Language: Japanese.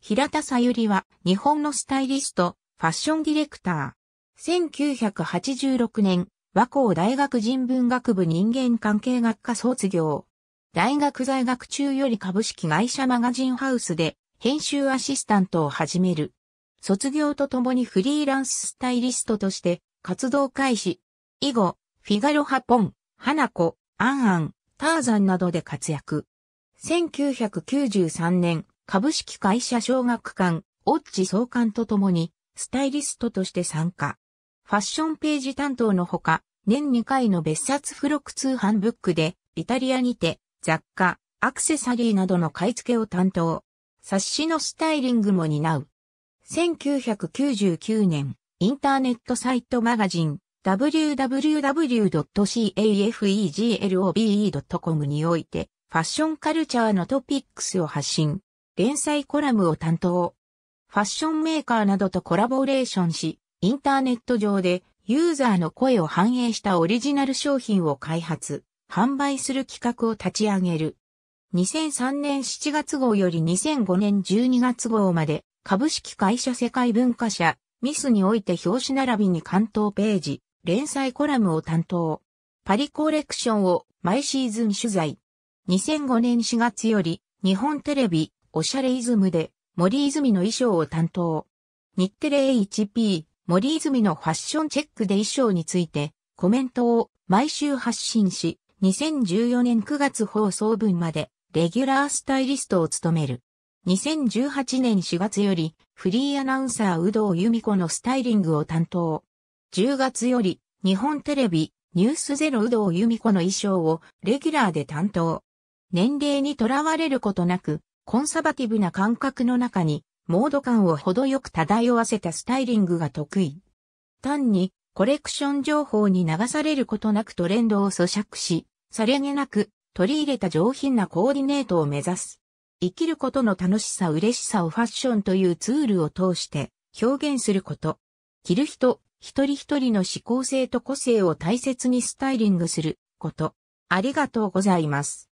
平田さゆりは日本のスタイリスト、ファッションディレクター。1986年、和光大学人文学部人間関係学科卒業。大学在学中より株式会社マガジンハウスで編集アシスタントを始める。卒業とともにフリーランススタイリストとして活動開始。以後、フィガロハポン、花子、アンアン、ターザンなどで活躍。1993年、株式会社小学館、オッチ総監とともに、スタイリストとして参加。ファッションページ担当のほか、年2回の別冊付録通販ブックで、イタリアにて、雑貨、アクセサリーなどの買い付けを担当。冊子のスタイリングも担う。1999年、インターネットサイトマガジン、www.cafeglobe.com において、ファッションカルチャーのトピックスを発信。連載コラムを担当。ファッションメーカーなどとコラボレーションし、インターネット上でユーザーの声を反映したオリジナル商品を開発、販売する企画を立ち上げる。2003年7月号より2005年12月号まで株式会社世界文化社ミスにおいて表紙並びに関東ページ、連載コラムを担当。パリコレクションを毎シーズン取材。2005年4月より日本テレビおしゃれイズムで、森泉の衣装を担当。日テレ HP、森泉のファッションチェックで衣装について、コメントを毎週発信し、2014年9月放送分まで、レギュラースタイリストを務める。2018年4月より、フリーアナウンサー有働由美子のスタイリングを担当。10月より、日本テレビ、ニュースゼロ有働由美子の衣装をレギュラーで担当。年齢にとらわれることなく、コンサバティブな感覚の中に、モード感を程よく漂わせたスタイリングが得意。単に、コレクション情報に流されることなくトレンドを咀嚼し、さりげなく取り入れた上品なコーディネートを目指す。生きることの楽しさ嬉しさをファッションというツールを通して表現すること。着る人、一人一人の思考性と個性を大切にスタイリングすること。ありがとうございます。